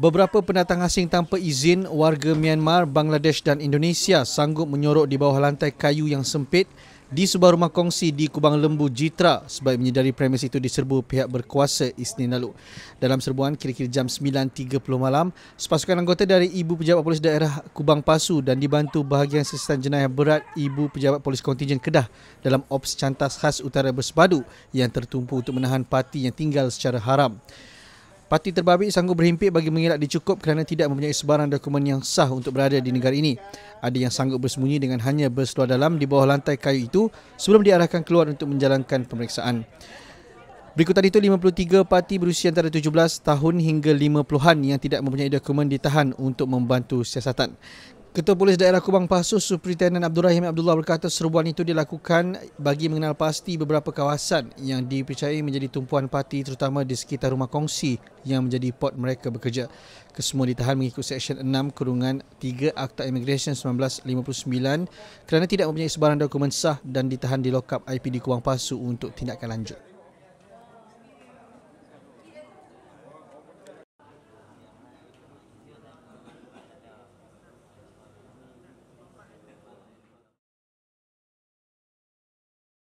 Beberapa pendatang asing tanpa izin warga Myanmar, Bangladesh dan Indonesia sanggup menyorok di bawah lantai kayu yang sempit di sebuah rumah kongsi di Kubang Lembu Jitra sebaik menyedari premis itu diserbu pihak berkuasa Isnin lalu. Dalam serbuan kira-kira jam 9.30 malam, sepasukan anggota dari Ibu Pejabat Polis Daerah Kubang Pasu dan dibantu bahagian sistem jenayah berat Ibu Pejabat Polis Kontingen Kedah dalam Ops Cantas Khas Utara Bersepadu yang tertumpu untuk menahan parti yang tinggal secara haram. Parti terbabit sanggup berhimpit bagi mengelak dicukup kerana tidak mempunyai sebarang dokumen yang sah untuk berada di negara ini. Ada yang sanggup bersembunyi dengan hanya berseluar dalam di bawah lantai kayu itu sebelum diarahkan keluar untuk menjalankan pemeriksaan. Berikut tadi itu 53 parti berusia antara 17 tahun hingga 50-an yang tidak mempunyai dokumen ditahan untuk membantu siasatan. Ketua Polis Daerah Kubang Pasu, Superintendent Abdul Rahim Abdullah berkata serbuan itu dilakukan bagi mengenal pasti beberapa kawasan yang dipercayai menjadi tumpuan parti terutama di sekitar rumah kongsi yang menjadi port mereka bekerja. Kesemua ditahan mengikut Seksyen 6 Kurungan 3 Akta Immigration 1959 kerana tidak mempunyai sebarang dokumen sah dan ditahan di lokap IPD Kubang Pasu untuk tindakan lanjut.